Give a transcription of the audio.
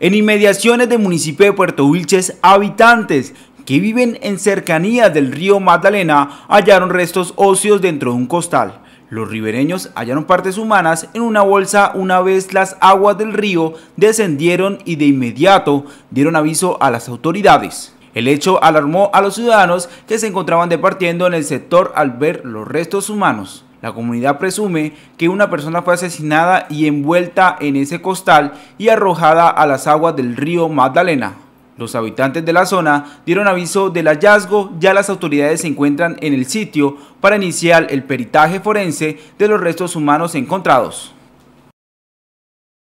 En inmediaciones del municipio de Puerto Wilches, habitantes que viven en cercanías del río Magdalena hallaron restos óseos dentro de un costal. Los ribereños hallaron partes humanas en una bolsa una vez las aguas del río descendieron y de inmediato dieron aviso a las autoridades. El hecho alarmó a los ciudadanos que se encontraban departiendo en el sector al ver los restos humanos. La comunidad presume que una persona fue asesinada y envuelta en ese costal y arrojada a las aguas del río Magdalena. Los habitantes de la zona dieron aviso del hallazgo, ya las autoridades se encuentran en el sitio para iniciar el peritaje forense de los restos humanos encontrados.